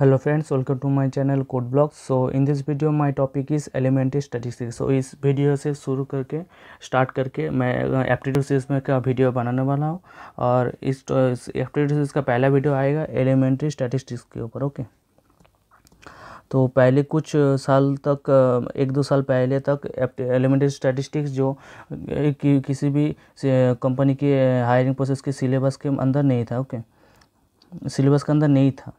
Hello friends welcome to my channel code blog so in this video my topic is elementary statistics so इस वीडियो से शुरू करके start करके मैं एप्टीट्यूड सीरीज में का वीडियो बनाने वाला हूँ और इस, एप्टीट्यूड सीरीज का पहला वीडियो आएगा एलिमेंट्री स्टैटिस्टिक्स के ऊपर ओके तो पहले कुछ साल तक एक दो साल पहले तक एलिमेंट्री स्टैटिस्टिक्स जो कि, किसी भी कंपनी के हायरिंग प्रोसेस के सिलेबस के अंदर नहीं था ओके सिलेबस के अंदर नहीं था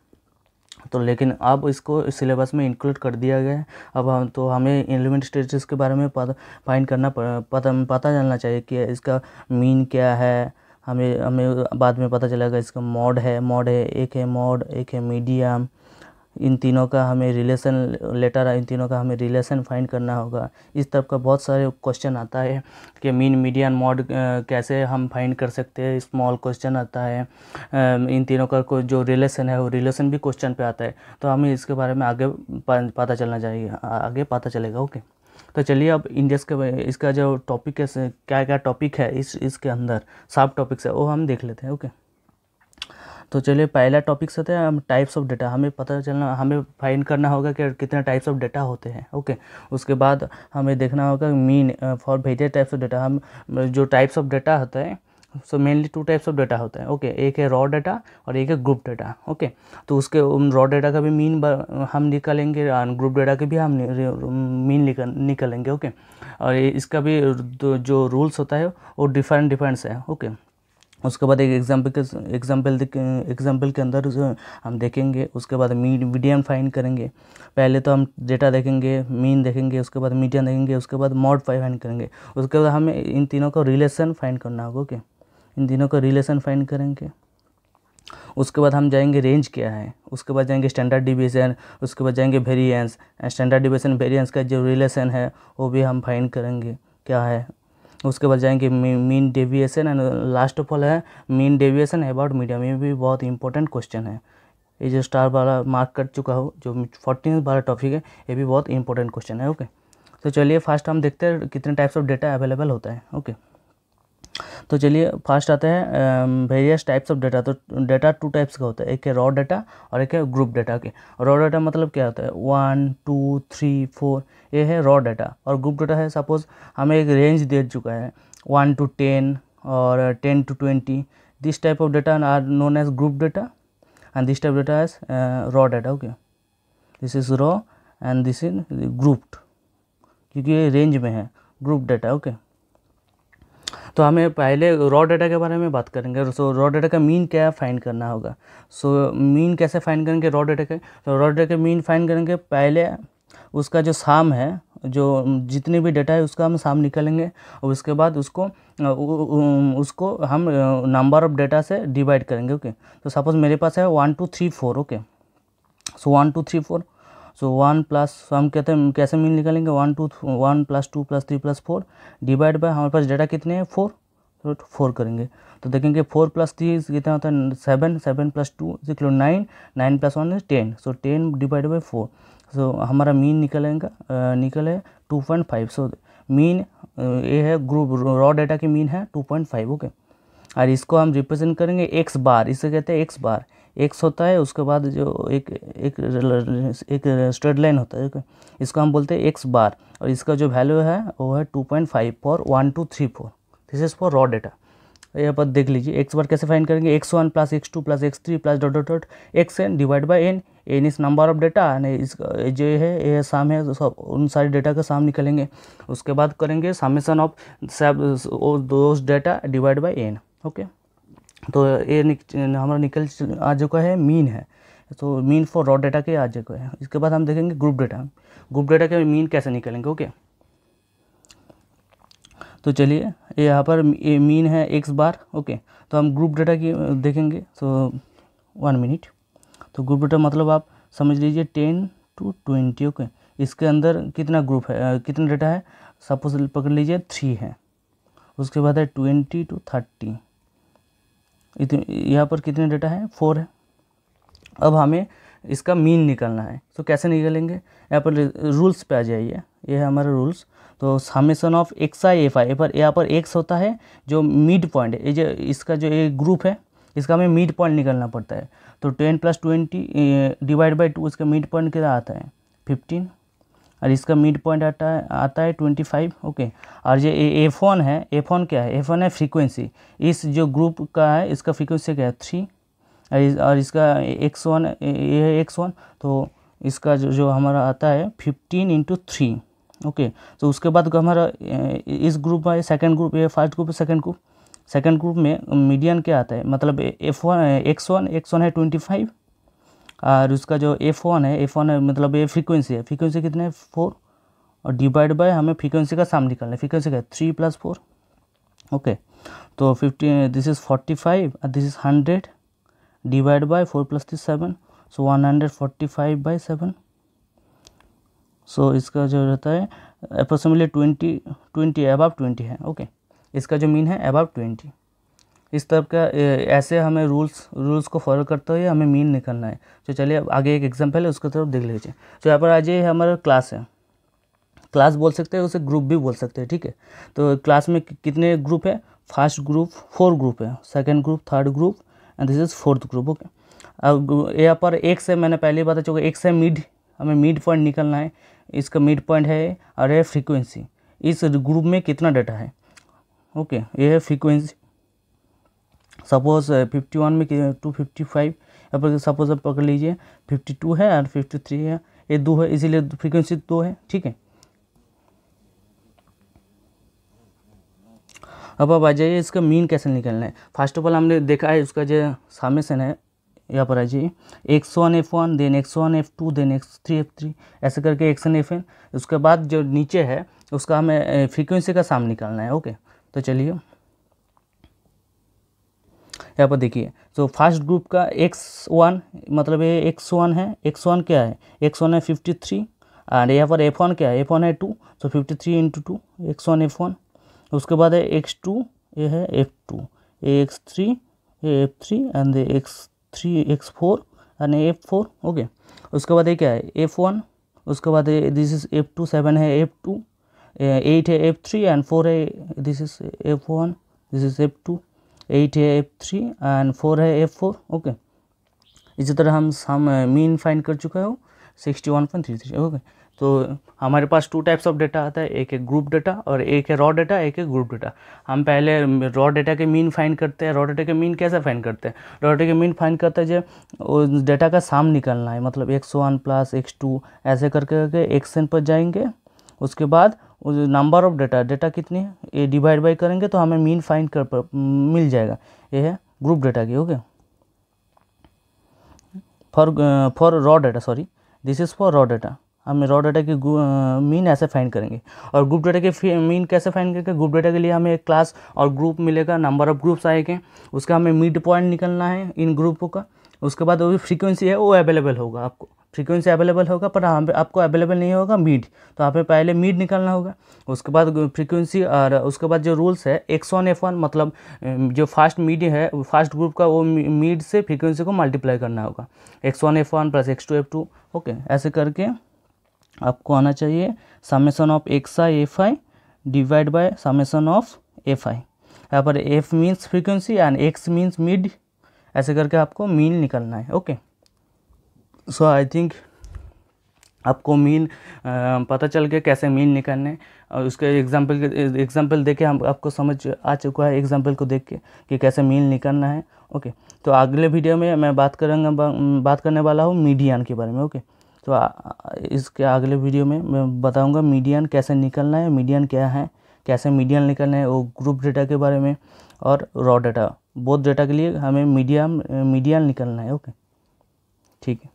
तो लेकिन अब इसको सिलेबस में इंक्लूड कर दिया गया है अब हम तो हमें एलिमेंट स्टेटस के बारे में पता फाइंड करना पता पता जानना चाहिए कि इसका मीन क्या है हमें हमें बाद में पता चलेगा इसका मॉड है मॉड है एक है मॉड एक है मीडियम इन तीनों का हमें रिलेशन लेटर इन तीनों का हमें रिलेशन फाइंड करना होगा इस तरह का बहुत सारे क्वेश्चन आता है कि मीन मीडियन मॉड कैसे हम फाइंड कर सकते हैं स्मॉल क्वेश्चन आता है इन तीनों का जो रिलेशन है वो रिलेशन भी क्वेश्चन पे आता है तो हमें इसके बारे में आगे पता चलना चाहिए आगे पता चलेगा ओके तो चलिए अब इंडियस के इसका जो टॉपिक है क्या क्या टॉपिक है इस इसके अंदर साफ टॉपिक्स है वो हम देख लेते हैं ओके तो चलिए पहला टॉपिक्स होता तो है हम टाइप्स ऑफ डेटा हमें पता चलना हमें फाइंड करना होगा कि कितने टाइप्स ऑफ डेटा होते हैं ओके उसके बाद हमें देखना होगा मीन फॉर भेजे टाइप्स ऑफ डेटा हम जो टाइप्स ऑफ डेटा होता है so mainly two types of data होता है ओके okay, एक है रॉ डेटा और एक है ग्रुप डेटा ओके तो उसके रॉ डेटा का भी मीन हम निकालेंगे और ग्रुप डेटा के भी हम मीन निकालेंगे ओके okay? और इसका भी जो रूल्स होता है वो डिफरेंट डिफरेंट्स है ओके okay? उसके बाद एक एग्जाम्पल के एग्जाम्पल एग्जाम्पल के अंदर हम देखेंगे उसके बाद मीडियम फाइन करेंगे पहले तो हम डेटा देखेंगे मीन देखेंगे उसके बाद मीडियम देखेंगे उसके बाद मॉड फाइन करेंगे उसके बाद हमें इन तीनों का रिलेशन फाइन करना होगा ओके इन तीनों का रिलेशन फाइन करेंगे उसके बाद हम जाएंगे रेंज क्या है उसके बाद जाएंगे स्टैंडर्ड डिवीजन उसके बाद जाएंगे वेरियंस स्टैंडर्ड डिवीजन वेरियंस का जो रिलेशन है वो भी हम फाइन करेंगे क्या है उसके बाद जाएंगे mean deviation and last of all है मीन डेविएसन अबाउट मीडियम ये भी बहुत इंपॉर्टेंट क्वेश्चन है ये जो स्टार वाला मार्क कर चुका हो जो फोर्टीन वाला टॉपिक है ये भी बहुत इंपॉर्टेंट क्वेश्चन है ओके तो चलिए फर्स्ट हम देखते हैं कितने टाइप्स ऑफ डेटा अवेलेबल होता है ओके तो चलिए फास्ट आता है वेरियस टाइप्स ऑफ डाटा तो डाटा टू टाइप्स का होता है एक है रॉ डाटा और एक है ग्रुप डाटा के रॉ डाटा मतलब क्या होता है वन टू थ्री फोर ये है रॉ डाटा और ग्रुप डाटा है सपोज़ हमें एक रेंज दे चुका है वन टू टेन और ten to twenty this type of data are known as group data and this type data as raw data okay this is raw and this is grouped क्योंकि ये range में है group data okay okay? तो हमें पहले raw data के बारे में बात करेंगे सो रॉ डाटा का मीन क्या फाइंड करना होगा सो मीन कैसे फाइंड करेंगे रॉ डाटा के तो रॉ डाटा के मीन फाइंड करेंगे पहले उसका जो साम है जो जितने भी डेटा है उसका हम साम निकालेंगे और उसके बाद उसको उसको हम नंबर ऑफ डेटा से डिवाइड करेंगे ओके तो सपोज़ मेरे पास है one two three four okay so one two three four so one plus हम कहते हैं कैसे मीन निकालेंगे one two one plus two plus three plus four divide by हमारे पास डेटा कितने हैं फोर तो फोर करेंगे तो देखेंगे फोर प्लस थ्री कितना होता है seven seven plus two is nine nine plus one ten so ten divide by four so हमारा मीन निकलेगा निकले two point five so mean ये है ग्रुप रॉ डाटा की मीन है टू पॉइंट फाइव ओके और इसको हम रिप्रेजेंट करेंगे एक्स बार इसे कहते हैं एक्स बार एक्स होता है उसके बाद जो एक एक एक स्ट्रेट लाइन होता है इसको हम बोलते हैं एक्स बार और इसका जो वैल्यू है वो है two point five four one two three four this is for raw data यहाँ पर देख लीजिए एक्स बार कैसे फाइन करेंगे X one plus x two plus X three plus dot dot dot X N divide by N N is number of data and इसका जो है ये साम है सब उन सारे डेटा का साम निकलेंगे उसके बाद करेंगे सामेशन ऑफ सब दो data divide by N okay तो ये निक, हमारा निकल आ चुका है मीन है तो मीन फॉर रॉ डेटा के आ चुका है इसके बाद हम देखेंगे ग्रुप डेटा ग्रुप डेटा के मीन कैसे निकलेंगे ओके तो चलिए यहाँ पर ये मीन है एक्स बार ओके तो हम ग्रुप डेटा की देखेंगे तो वन मिनट तो ग्रुप डेटा मतलब आप समझ लीजिए टेन टू ट्वेंटी ओके इसके अंदर कितना ग्रुप है कितना डेटा है सपोज पकड़ लीजिए थ्री है उसके बाद है ट्वेंटी टू थर्टी यहाँ पर कितने डेटा है फोर है अब हमें इसका मीन निकालना है तो कैसे निकालेंगे यहाँ पर रूल्स पे आ जाइए ये है हमारा रूल्स तो summation of x I F I पर यहाँ पर एक्स होता है जो मिड पॉइंट ये जो इसका जो ये ग्रुप है इसका हमें मिड पॉइंट निकालना पड़ता है तो ten plus twenty divide by two इसका मिड पॉइंट कितना आता है फिफ्टीन और इसका मिड पॉइंट आता है आता है ट्वेंटी फाइव ओके और ये एफ वन है एफ वन क्या है एफ वन है फ्रीक्वेंसी इस जो ग्रुप का है इसका फ्रीक्वेंसी क्या है थ्री और इसका एक्स वन ये है एक्स वन तो इसका जो जो हमारा आता है फिफ्टीन इंटू थ्री ओके तो उसके बाद हमारा इस ग्रुप में सेकेंड ग्रुप ये first group second group second group में मीडियन क्या आता है मतलब F one X one X one है ट्वेंटी फाइव और उसका जो एफ वन है एफ वन है मतलब ये फ्रीक्वेंसी है फ्रीक्वेंसी कितने है फोर और डिवाइड बाय हमें फ्रीक्वेंसी का साम निकालना है फ्रीक्वेंसी का थ्री प्लस फोर ओके तो fifty this is forty five और this is hundred divide by four plus three seven so one hundred forty five by seven so इसका जो रहता है approximately twenty twenty above twenty है okay okay. इसका जो mean है अबाव ट्वेंटी इस तरह का ऐसे हमें रूल्स रूल्स को फॉलो करते हुए हमें मीन निकलना है तो चलिए अब आगे एक एग्जाम्पल है उसकी तरफ देख लीजिए तो यहाँ पर आज ये हमारा क्लास है क्लास बोल सकते हैं उसे ग्रुप भी बोल सकते हैं ठीक है तो क्लास में कितने ग्रुप है फर्स्ट ग्रुप फोर ग्रुप है second group third group and this is fourth group okay अब यहाँ पर एक से मैंने पहले ही बता चुका एक से मिड हमें मिड पॉइंट निकलना है इसका मिड पॉइंट है और यह फ्रीक्वेंसी इस ग्रुप में कितना डाटा है ओके ये है फ्रीक्वेंसी सपोज़ फिफ्टी वन में टू फिफ्टी फाइव पर सपोज आप पकड़ लीजिए फिफ्टी टू है और फिफ्टी थ्री है ये दो है इसीलिए फ्रीक्वेंसी दो है ठीक है अब आप आ जाइए इसका मीन कैसे निकलना है फर्स्ट ऑफ ऑल हमने देखा है उसका जो सामेशन है यहाँ पर आ जाइए X one F one then X one F two then X three F three ऐसे करके एक्स एन एफ एन उसके बाद जो नीचे है उसका हमें फ्रीक्वेंसी का साम निकालना है ओके तो चलिए यहाँ पर देखिए तो फर्स्ट ग्रुप का एक्स वन मतलब ये एक्स वन है एक्स वन क्या है एक्स वन है फिफ्टी थ्री और यहाँ पर एफ वन क्या है एफ वन है टू तो fifty three into two x one F one उसके बाद है एक्स टू ये है f two a x three a f three and x three x four and f four okay उसके बाद ये क्या है एफ वन उसके बाद this is f two seven है एफ टू एट है एफ थ्री एंड फोर है this is f one this is f two eight है एफ थ्री एंड फोर है एफ फोर ओके इसी तरह हम सम मीन फाइंड कर चुके हो sixty one point three three okay तो हमारे पास टू टाइप्स ऑफ डेटा आता है एक है ग्रुप डेटा और एक है रॉ डेटा एक है ग्रुप डेटा हम पहले रॉ um, डेटा के मीन फाइंड करते हैं रॉ डेटा के मीन कैसे फाइंड करते हैं रॉ डेटा के मीन फाइंड करते हैं जो डेटा का साम निकलना है मतलब x one plus x two ऐसे करके करके एक्स पर जाएंगे उसके बाद नंबर ऑफ डेटा डेटा कितनी है ये डिवाइड बाई करेंगे तो हमें मीन फाइंड कर मिल जाएगा ये है ग्रुप डेटा की okay for for raw data sorry this is for raw data हम रॉ डेटा की मीन ऐसे फाइंड करेंगे और ग्रुप डेटा के मीन कैसे फाइंड करेंगे ग्रुप डेटा के लिए हमें एक क्लास और ग्रुप मिलेगा नंबर ऑफ ग्रुप्स आएंगे उसका हमें मिड पॉइंट निकलना है इन ग्रुपों का उसके बाद वो फ्रीक्वेंसी है वो अवेलेबल होगा आपको फ्रीक्वेंसी अवेलेबल होगा पर हम आपको अवेलेबल नहीं होगा मीड तो आप पहले मीड निकालना होगा उसके बाद फ्रीक्वेंसी और उसके बाद जो रूल्स है एक्स वन एफ वन मतलब जो फास्ट मीड है फास्ट ग्रुप का वो मीड से फ्रीक्वेंसी को मल्टीप्लाई करना होगा x one F one plus x two f two okay ऐसे करके आपको आना चाहिए summation of x I F i divide by summation of f i यहाँ पर f means frequency and x means mid ऐसे करके आपको मीन निकलना है okay okay. So I think आपको मीन पता चल गया कैसे मीन निकालने और उसके एग्जाम्पल एग्जाम्पल देख के हम आपको समझ आ चुका है एग्जाम्पल को देख के कि कैसे मीन निकालना है ओके तो अगले वीडियो में मैं बात करूँगा बात करने वाला हूँ मीडियन के बारे में ओके तो आ, इसके अगले वीडियो में मैं बताऊँगा मीडियन कैसे निकलना है मीडियन क्या है कैसे मीडियन निकलना है वो ग्रुप डेटा के बारे में और रॉ डेटा बोथ डेटा के लिए हमें मीडियम मीडियन निकलना है ओके ठीक है